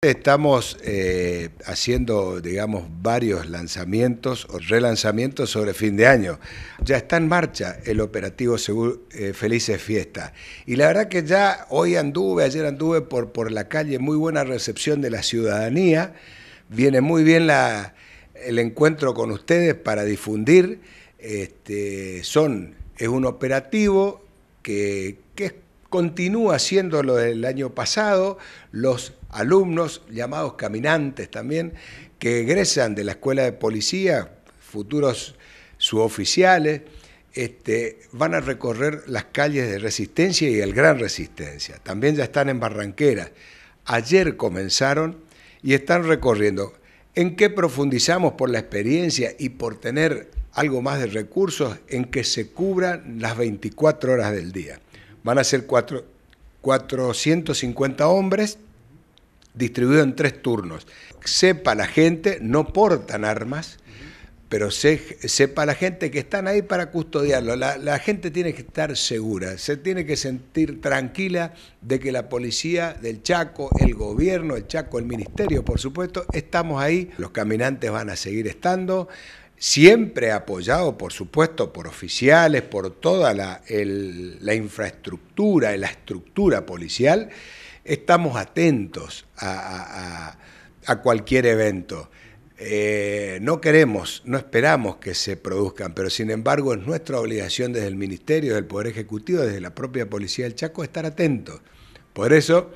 Estamos eh, haciendo, digamos, varios lanzamientos o relanzamientos sobre fin de año. Ya está en marcha el operativo eh, Felices Fiesta. Y la verdad que ya hoy anduve, ayer anduve por, por la calle, muy buena recepción de la ciudadanía. Viene muy bien el encuentro con ustedes para difundir. Este, son, es un operativo que, que continúa siendo lo del año pasado. Los alumnos, llamados caminantes también, que egresan de la escuela de policía, futuros suboficiales, este, van a recorrer las calles de Resistencia y el Gran Resistencia. También ya están en Barranquera. Ayer comenzaron y están recorriendo. ¿En qué profundizamos por la experiencia y por tener algo más de recursos en que se cubran las 24 horas del día? Van a ser 450 hombres distribuido en tres turnos. Sepa la gente, no portan armas, pero sepa la gente que están ahí para custodiarlo. La, gente tiene que estar segura, se tiene que sentir tranquila de que la policía del Chaco, el gobierno, el Chaco, el ministerio, por supuesto, estamos ahí. Los caminantes van a seguir estando, siempre apoyado, por supuesto, por oficiales, por toda la, la infraestructura, la estructura policial estamos atentos a, cualquier evento. Eh, no queremos, no esperamos que se produzcan, pero sin embargo es nuestra obligación desde el Ministerio, desde el Poder Ejecutivo, desde la propia Policía del Chaco estar atentos. Por eso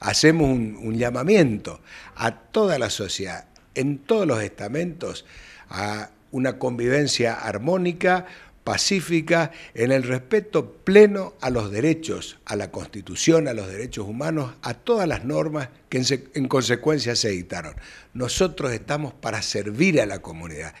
hacemos un llamamiento a toda la sociedad, en todos los estamentos, a una convivencia armónica, pacífica, en el respeto pleno a los derechos, a la Constitución, a los derechos humanos, a todas las normas que en, consecuencia se dictaron. Nosotros estamos para servir a la comunidad.